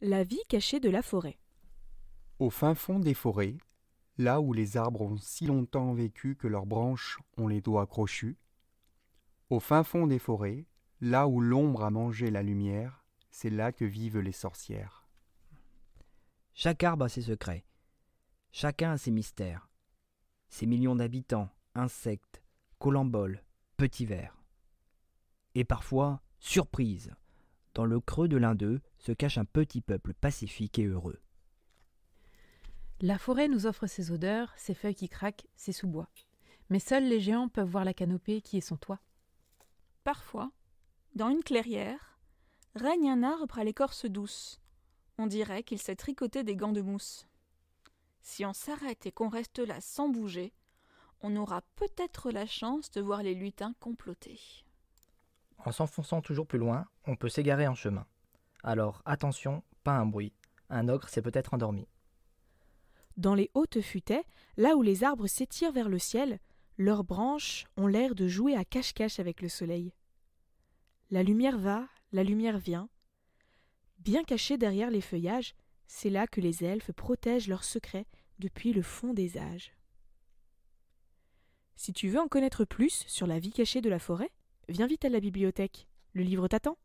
La vie cachée de la forêt. Au fin fond des forêts, là où les arbres ont si longtemps vécu que leurs branches ont les doigts crochus, au fin fond des forêts, là où l'ombre a mangé la lumière, c'est là que vivent les sorcières. Chaque arbre a ses secrets, chacun a ses mystères, ses millions d'habitants, insectes, colamboles, petits vers. Et parfois, surprises, dans le creux de l'un d'eux se cache un petit peuple pacifique et heureux. La forêt nous offre ses odeurs, ses feuilles qui craquent, ses sous-bois. Mais seuls les géants peuvent voir la canopée qui est son toit. Parfois, dans une clairière, règne un arbre à l'écorce douce. On dirait qu'il s'est tricoté des gants de mousse. Si on s'arrête et qu'on reste là sans bouger, on aura peut-être la chance de voir les lutins comploter. En s'enfonçant toujours plus loin, on peut s'égarer en chemin. Alors attention, pas un bruit. Un ogre s'est peut-être endormi. Dans les hautes futaies, là où les arbres s'étirent vers le ciel, leurs branches ont l'air de jouer à cache-cache avec le soleil. La lumière va, la lumière vient. Bien cachés derrière les feuillages, c'est là que les elfes protègent leurs secrets depuis le fond des âges. Si tu veux en connaître plus sur la vie cachée de la forêt, Viens vite à la bibliothèque, le livre t'attend.